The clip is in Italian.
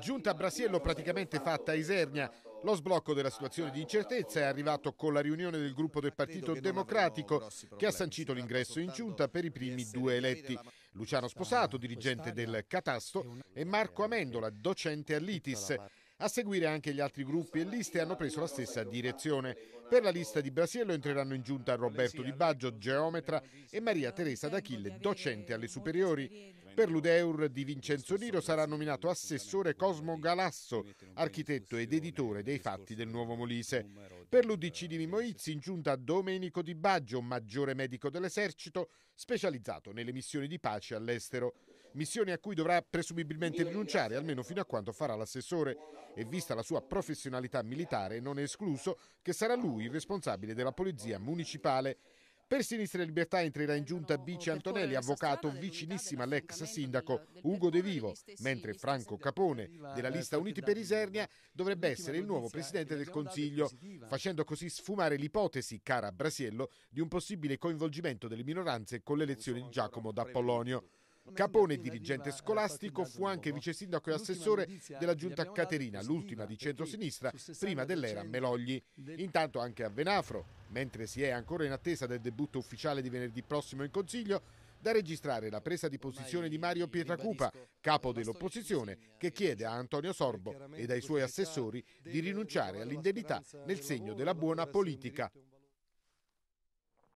Giunta a Brasiello praticamente fatta a Isernia, lo sblocco della situazione di incertezza è arrivato con la riunione del gruppo del Partito Democratico che ha sancito l'ingresso in giunta per i primi due eletti. Luciano Sposato, dirigente del Catasto, e Marco Amendola, docente all'ITIS. A seguire anche gli altri gruppi e liste hanno preso la stessa direzione. Per la lista di Brasiello entreranno in giunta Roberto Di Baggio, geometra, e Maria Teresa D'Achille, docente alle superiori. Per l'Udeur di Vincenzo Niro sarà nominato assessore Cosmo Galasso, architetto ed editore dei fatti del Nuovo Molise. Per eh, l'Udc di Mimoizzi in giunta Domenico Di Baggio, maggiore medico dell'esercito, specializzato nelle missioni di pace all'estero. Missioni a cui dovrà presumibilmente rinunciare, almeno fino a quando farà l'assessore. E vista la sua professionalità militare, non è escluso che sarà lui il responsabile della polizia municipale per Sinistra e Libertà entrerà in giunta Bici eh, Antonelli, avvocato vicinissimo all'ex sindaco Ugo De Vivo, mentre Franco Capone, della lista Uniti per Isernia, dovrebbe essere il nuovo presidente del Consiglio, facendo così sfumare l'ipotesi, cara Brasiello, di un possibile coinvolgimento delle minoranze con l'elezione di Giacomo da Polonio. Capone, dirigente eh, scolastico, fu anche vice sindaco e assessore della giunta Caterina, l'ultima di centrosinistra, prima dell'era Melogli. Intanto anche a Venafro, mentre si è ancora in attesa del debutto ufficiale di venerdì prossimo in Consiglio, da registrare la presa di posizione di Mario Pietracupa, capo dell'opposizione, che chiede a Antonio Sorbo ed ai suoi assessori di rinunciare all'indennità nel segno della buona politica.